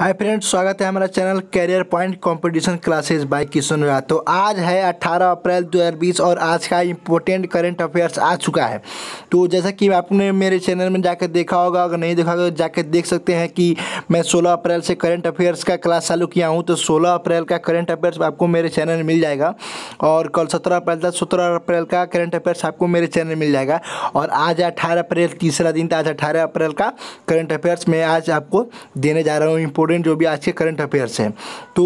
hi friends स्वागत है हमारा channel career point competition classes by Kishan Rai तो आज है 18 अप्रैल 2020 और आज का इम्पोर्टेंट करंट अफेयर्स आ चुका है तो जैसा कि आपने मेरे चैनल में जाकर देखा होगा अगर नहीं देखा होगा तो जाकर देख सकते हैं कि मैं 16 अप्रैल से करंट अफेयर्स का क्लास चालू किया हूँ तो सोलह अप्रैल का करंट अफेयर्स आपको मेरे चैनल में मिल जाएगा और कल सत्रह अप्रैल तक सत्रह अप्रैल का करंट अफेयर्स आपको मेरे चैनल में मिल जाएगा और आज अठारह अप्रैल तीसरा दिन था आज अठारह अप्रैल का करंट अफेयर्स मैं आज आपको देने जा रहा हूँ इम्पोर्ट इम्पोर्टेंट जो भी आज के करंट अफेयर्स हैं तो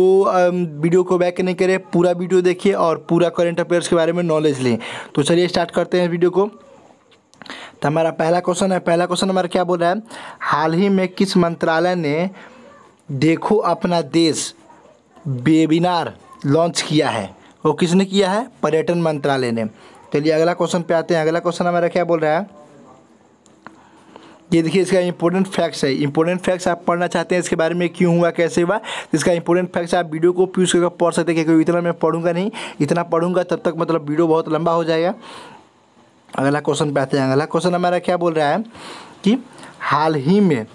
वीडियो को बैक नहीं करें पूरा वीडियो देखिए और पूरा करंट अफेयर्स के बारे में नॉलेज लें तो चलिए स्टार्ट करते हैं वीडियो को तो हमारा पहला क्वेश्चन है पहला क्वेश्चन हमारा क्या बोल रहा है हाल ही में किस मंत्रालय ने देखो अपना देश वेबिनार लॉन्च किया है वो किसने किया है पर्यटन मंत्रालय ने चलिए अगला क्वेश्चन पे आते हैं अगला क्वेश्चन हमारा क्या बोल रहा है ये देखिए इसका इंपॉर्टेंट फैक्ट्स है इंपॉर्टेंट फैक्ट्स आप पढ़ना चाहते हैं इसके बारे में क्यों हुआ कैसे हुआ तो इसका इंपॉर्टेंट फैक्ट्स आप वीडियो को प्यूज करके पढ़ सकते हैं क्योंकि इतना मैं पढ़ूंगा नहीं इतना पढ़ूंगा तब तक मतलब वीडियो बहुत लंबा हो जाएगा अगला क्वेश्चन पे आते हैं अगला क्वेश्चन हमारा क्या बोल रहा है कि हाल ही में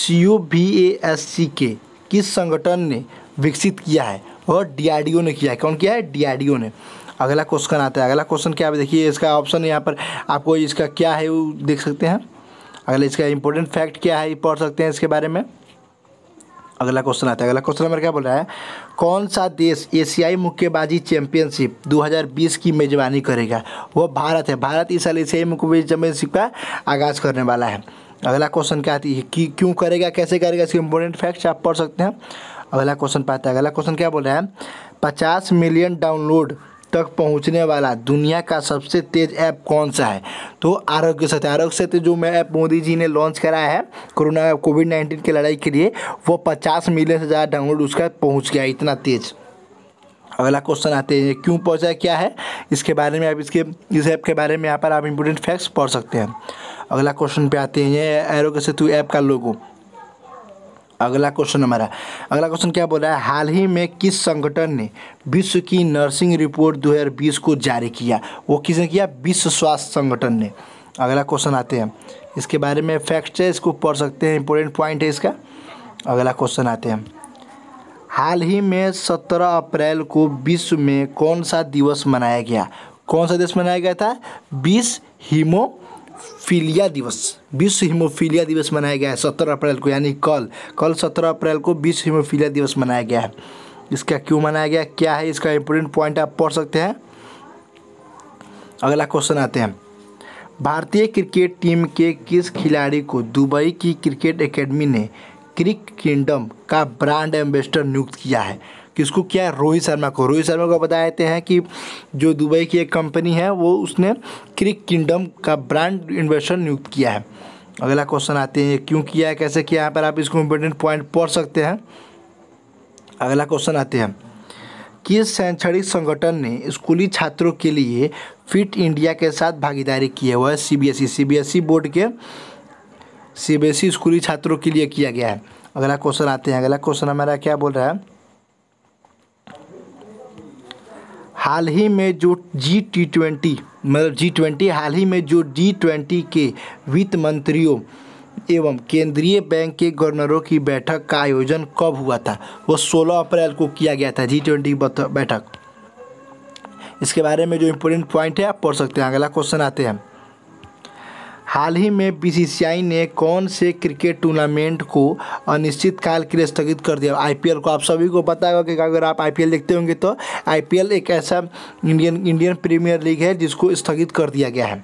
सी O B A S C के किस संगठन ने विकसित किया है और ओ ने किया है कौन किया है ओ ने अगला क्वेश्चन आता है अगला क्वेश्चन क्या देखिए इसका ऑप्शन यहाँ पर आपको इसका क्या है वो देख सकते हैं अगला इसका इंपॉर्टेंट फैक्ट क्या है ये पढ़ सकते हैं इसके बारे में अगला क्वेश्चन आता है अगला क्वेश्चन नंबर क्या बोल रहा है कौन सा देश एशियाई मुक्केबाजी चैंपियनशिप 2020 की मेजबानी करेगा वो भारत है भारत इस साल एशियाई मुक्केबाजी चैंपियनशिप का आगाज़ करने वाला है अगला क्वेश्चन क्या आती है कि क्यों करेगा कैसे करेगा इसके इंपॉर्टेंट फैक्ट्स आप पढ़ सकते हैं अगला क्वेश्चन पाता है अगला क्वेश्चन क्या बोल रहा है पचास मिलियन डाउनलोड तक पहुंचने वाला दुनिया का सबसे तेज़ ऐप कौन सा है तो आरोग्य सेतु आरोग्य सेतु जो मैं ऐप मोदी जी ने लॉन्च कराया है कोरोना कोविड नाइन्टीन की लड़ाई के लिए वो पचास मिलियन से ज़्यादा डाउनलोड उसका पहुँच गया इतना तेज़ अगला क्वेश्चन आते हैं क्यों पहुँचा क्या है इसके बारे में आप इसके इस ऐप के बारे में यहाँ पर आप इम्पोर्टेंट फैक्ट्स पढ़ सकते हैं अगला क्वेश्चन पे आते हैं ये एरोग्य सेतु ऐप का लोगो अगला क्वेश्चन हमारा अगला क्वेश्चन क्या बोल रहा है हाल ही में किस संगठन ने विश्व की नर्सिंग रिपोर्ट 2020 को जारी किया वो किसने किया विश्व स्वास्थ्य संगठन ने अगला क्वेश्चन आते हैं इसके बारे में फैक्ट्स है इसको पढ़ सकते हैं इंपॉर्टेंट पॉइंट है इसका अगला क्वेश्चन आते हैं हाल ही में सत्रह अप्रैल को विश्व में कौन सा दिवस मनाया गया कौन सा दिवस मनाया गया था बीस हीमो हीमोफीलिया दिवस विश्व हीमोफीलिया दिवस मनाया गया है सत्रह अप्रैल को यानी कल कल सत्रह अप्रैल को विश्व हिमोफीलिया दिवस मनाया गया है इसका क्यों मनाया गया क्या है इसका इम्पोर्टेंट पॉइंट आप पढ़ सकते हैं अगला क्वेश्चन आते हैं भारतीय क्रिकेट टीम के किस खिलाड़ी को दुबई की क्रिकेट एकेडमी ने क्रिक किंगडम का ब्रांड एम्बेसडर नियुक्त किया है किसको क्या है रोहित शर्मा को रोहित शर्मा को बता देते हैं कि जो दुबई की एक कंपनी है वो उसने क्रिक किंगडम का ब्रांड इन्वेस्टर नियुक्त किया है अगला क्वेश्चन आते हैं क्यों किया है कैसे किया यहाँ पर आप इसको इम्पोर्टेंट पॉइंट पढ़ सकते हैं अगला क्वेश्चन आते हैं किस शैक्षणिक संगठन ने स्कूली छात्रों के लिए फिट इंडिया के साथ भागीदारी की है वह C B S E C B S E board के सी बी एस ई स्कूली छात्रों के लिए किया गया है अगला क्वेश्चन आते हैं अगला क्वेश्चन हमारा क्या बोल रहा है हाल ही में जो जी टी ट्वेंटी मतलब जी ट्वेंटी हाल ही में जो जी ट्वेंटी के वित्त मंत्रियों एवं केंद्रीय बैंक के गवर्नरों की बैठक का आयोजन कब हुआ था वो 16 अप्रैल को किया गया था जी ट्वेंटी बैठक इसके बारे में जो इम्पोर्टेंट पॉइंट है आप पढ़ सकते हैं अगला क्वेश्चन आते हैं हाल ही में बीसीसीआई ने कौन से क्रिकेट टूर्नामेंट को अनिश्चित काल के लिए स्थगित कर दिया आईपीएल को आप सभी को पता होगा कि अगर आप आईपीएल देखते होंगे तो आईपीएल एक ऐसा इंडियन इंडियन प्रीमियर लीग है जिसको स्थगित कर दिया गया है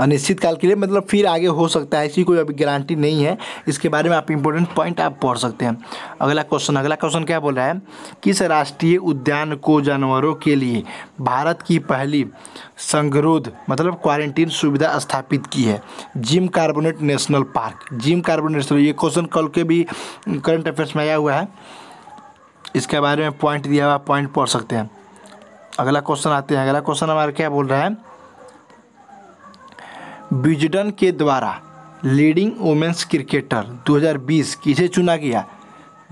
अनिश्चित काल के लिए मतलब फिर आगे हो सकता है इसकी कोई अभी गारंटी नहीं है इसके बारे में आप इंपॉर्टेंट पॉइंट आप पढ़ सकते हैं अगला क्वेश्चन अगला क्वेश्चन क्या बोल रहा है किस राष्ट्रीय उद्यान को जानवरों के लिए भारत की पहली संगरोध मतलब क्वारंटीन सुविधा स्थापित की है Jim Corbett national park Jim Corbett national ये क्वेश्चन कल के भी करंट अफेयर्स में आया हुआ है इसके बारे में पॉइंट दिया हुआ पॉइंट पढ़ सकते हैं अगला क्वेश्चन आते हैं अगला क्वेश्चन हमारा क्या बोल रहा है विजडन के द्वारा लीडिंग वुमेंस क्रिकेटर 2020 किसे चुना गया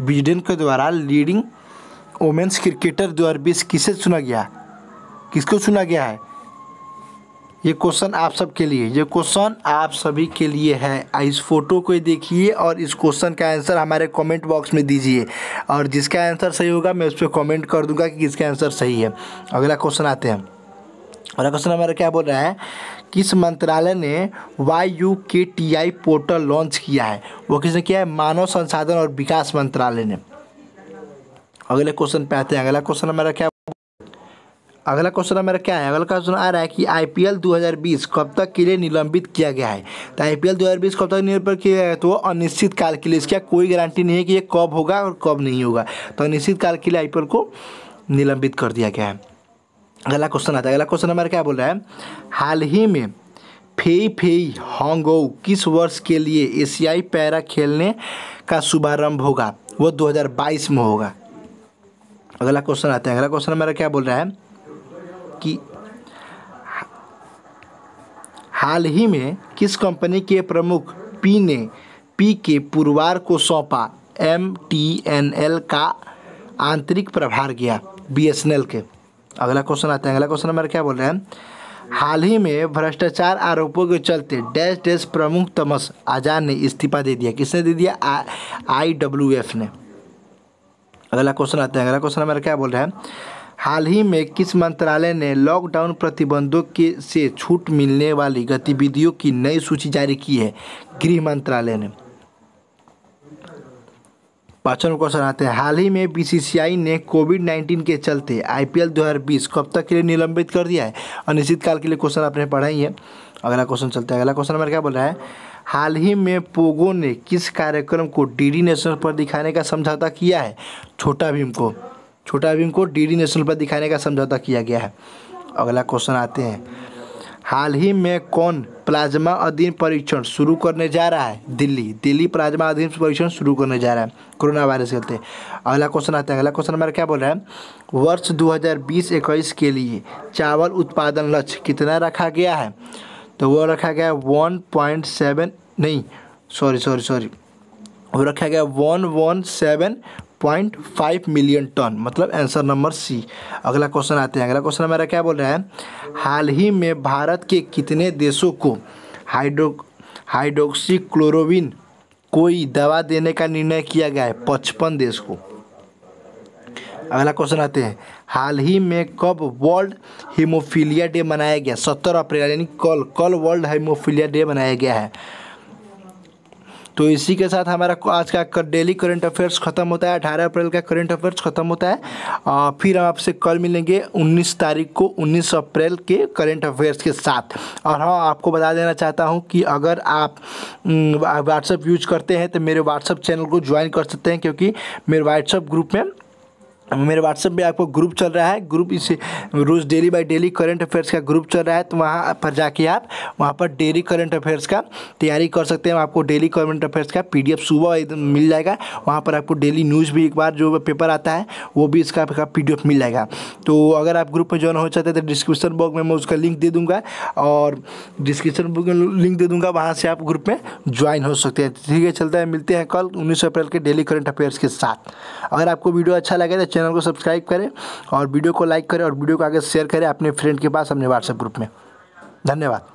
विजडन के द्वारा लीडिंग वुमेंस क्रिकेटर 2020 किसे चुना गया किसको चुना गया है ये क्वेश्चन आप सब के लिए ये क्वेश्चन आप सभी के लिए है इस फोटो को देखिए और इस क्वेश्चन का आंसर हमारे कमेंट बॉक्स में दीजिए और जिसका आंसर सही होगा मैं उस पर कॉमेंट कर दूंगा कि किसका आंसर सही है अगला क्वेश्चन आते हैं और क्वेश्चन नंबर क्या बोल रहा है किस मंत्रालय ने वाई यू के टी आई पोर्टल लॉन्च किया है वो किसने किया है मानव संसाधन और विकास मंत्रालय ने अगले क्वेश्चन पे आते हैं अगला क्वेश्चन हमारा क्या अगला क्वेश्चन मेरा क्या है अगला क्वेश्चन आ रहा है कि आईपीएल 2020 कब तक के लिए निलंबित किया गया है तो आईपीएल 2020 कब तक निलंबित किया गया है तो वो अनिश्चित काल के लिए इसका कोई गारंटी नहीं है कि ये कब होगा और कब नहीं होगा तो अनिश्चित काल के लिए आईपीएल को निलंबित कर दिया गया है अगला क्वेश्चन आता है अगला क्वेश्चन हमारा क्या बोल रहा है हाल ही में फेई फेई हॉन्गो किस वर्ष के लिए एशियाई पैरा खेलने का शुभारंभ होगा वो 2022 में होगा अगला क्वेश्चन आता है अगला क्वेश्चन हमारा क्या बोल रहा है कि हाल ही में किस कंपनी के प्रमुख पी ने पी के पुरवार को सौंपा एम टी एन एल का आंतरिक प्रभार गया बी एस एन एल के अगला क्वेश्चन आते हैं अगला क्वेश्चन हमारा क्या बोल रहे हैं हाल ही में भ्रष्टाचार आरोपों के चलते डैश डैश प्रमुख तमस आजाद ने इस्तीफा दे दिया किसने दे दिया आई डब्ल्यू एफ ने अगला क्वेश्चन आते हैं अगला क्वेश्चन हमारा क्या बोल रहे हैं हाल ही में किस मंत्रालय ने लॉकडाउन प्रतिबंधों के से छूट मिलने वाली गतिविधियों की नई सूची जारी की है गृह मंत्रालय ने पाँचवा क्वेश्चन आते हैं हाल ही में बीसीसीआई ने कोविड 19 के चलते आईपीएल 2020 कब तक के लिए निलंबित कर दिया है अनिश्चितकाल काल के लिए क्वेश्चन आपने पढ़ा ही है अगला क्वेश्चन चलते हैं अगला क्वेश्चन हमारे क्या बोल रहा है हाल ही में पोगो ने किस कार्यक्रम को डीडी नेशनल पर दिखाने का समझौता किया है छोटा भीम को छोटा भीम को डीडी नेशनल पर दिखाने का समझौता किया गया है अगला क्वेश्चन आते हैं हाल ही में कौन प्लाज्मा अधीन परीक्षण शुरू करने जा रहा है दिल्ली दिल्ली प्लाज्मा अधीन परीक्षण शुरू करने जा रहा है कोरोना वायरस के चलते अगला क्वेश्चन आता है अगला क्वेश्चन हमारा क्या बोल रहा है वर्ष 2020-21 के लिए चावल उत्पादन लक्ष्य कितना रखा गया है तो वो रखा गया है वन पॉइंट सेवन नहीं सॉरी सॉरी सॉरी वो रखा गया one one seven point five million ton मतलब आंसर नंबर सी अगला क्वेश्चन आते हैं अगला क्वेश्चन हमारा क्या बोल रहा है हाल ही में भारत के कितने देशों को हाइड्रो हाइड्रोक्सी क्लोरोविन कोई दवा देने का निर्णय किया गया है पचपन देश को अगला क्वेश्चन आते हैं हाल ही में कब वर्ल्ड हीमोफीलिया डे मनाया गया सत्तर अप्रैल यानी कल कल वर्ल्ड हीमोफीलिया डे मनाया गया है तो इसी के साथ हमारा आज का डेली करंट अफेयर्स ख़त्म होता है अठारह अप्रैल का करंट अफेयर्स ख़त्म होता है आ, फिर हम आपसे कल मिलेंगे उन्नीस तारीख को उन्नीस अप्रैल के करंट अफेयर्स के साथ और हाँ आपको बता देना चाहता हूँ कि अगर आप व्हाट्सअप यूज करते हैं तो मेरे व्हाट्सअप चैनल को ज्वाइन कर सकते हैं क्योंकि मेरे व्हाट्सअप ग्रुप में मेरे व्हाट्सएप पे आपको ग्रुप चल रहा है ग्रुप इस रोज़ daily by daily current affairs का ग्रुप चल रहा है तो वहाँ पर जाके आप वहाँ पर डेली करंट अफेयर्स का तैयारी कर सकते हैं आपको डेली करंट अफेयर्स का पीडीएफ सुबह एकदम मिल जाएगा वहाँ पर आपको डेली न्यूज़ भी एक बार जो पेपर आता है वो भी इसका आपका पी मिल जाएगा तो अगर आप ग्रुप में ज्वाइन हो चाहते हैं तो डिस्क्रिप्शन बॉक्स में मैं उसका लिंक दे दूँगा और डिस्क्रिप्शन बॉक्स में लिंक दे दूँगा वहाँ से आप ग्रुप में ज्वाइन हो सकते हैं ठीक है चलता है मिलते हैं कल उन्नीस अप्रैल के डेली करंट अफेयर्स के साथ अगर आपको वीडियो अच्छा लगे तो चैनल को सब्सक्राइब करें और वीडियो को लाइक करें और वीडियो को आगे शेयर करें अपने फ्रेंड के पास अपने व्हाट्सएप ग्रुप में धन्यवाद